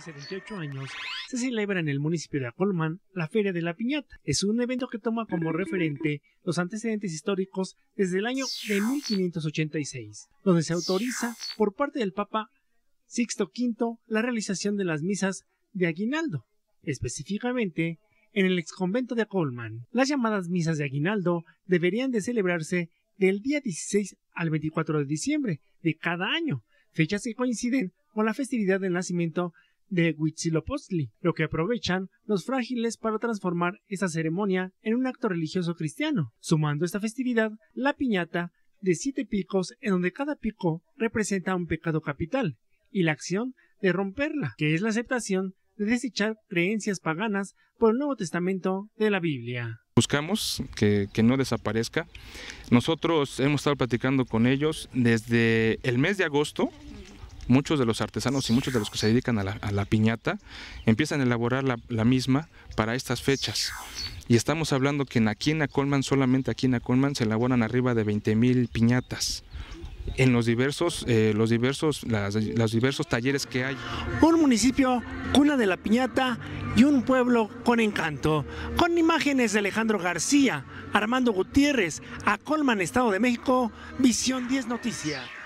78 años, se celebra en el municipio de Acolman la Feria de la Piñata. Es un evento que toma como referente los antecedentes históricos desde el año de 1586, donde se autoriza por parte del Papa Sixto V la realización de las misas de aguinaldo, específicamente en el exconvento de Acolman Las llamadas misas de aguinaldo deberían de celebrarse del día 16 al 24 de diciembre de cada año, fechas que coinciden con la festividad del nacimiento de Huitzilopochtli, lo que aprovechan los frágiles para transformar esta ceremonia en un acto religioso cristiano, sumando esta festividad la piñata de siete picos en donde cada pico representa un pecado capital y la acción de romperla, que es la aceptación de desechar creencias paganas por el Nuevo Testamento de la Biblia buscamos que, que, no desaparezca. Nosotros hemos estado platicando con ellos desde el mes de agosto, muchos de los artesanos y muchos de los que se dedican a la, piñata empiezan a elaborar la, misma para estas fechas. Y estamos hablando que en, aquí en Acolman, solamente aquí en Acolman, se elaboran arriba de 20.000 piñatas en los diversos, eh, los diversos, los diversos talleres que hay. Un municipio cuna de la piñata y un pueblo con encanto. Con imágenes de Alejandro García, Armando Gutiérrez, a Colman, Estado de México, Visión 10 Noticias.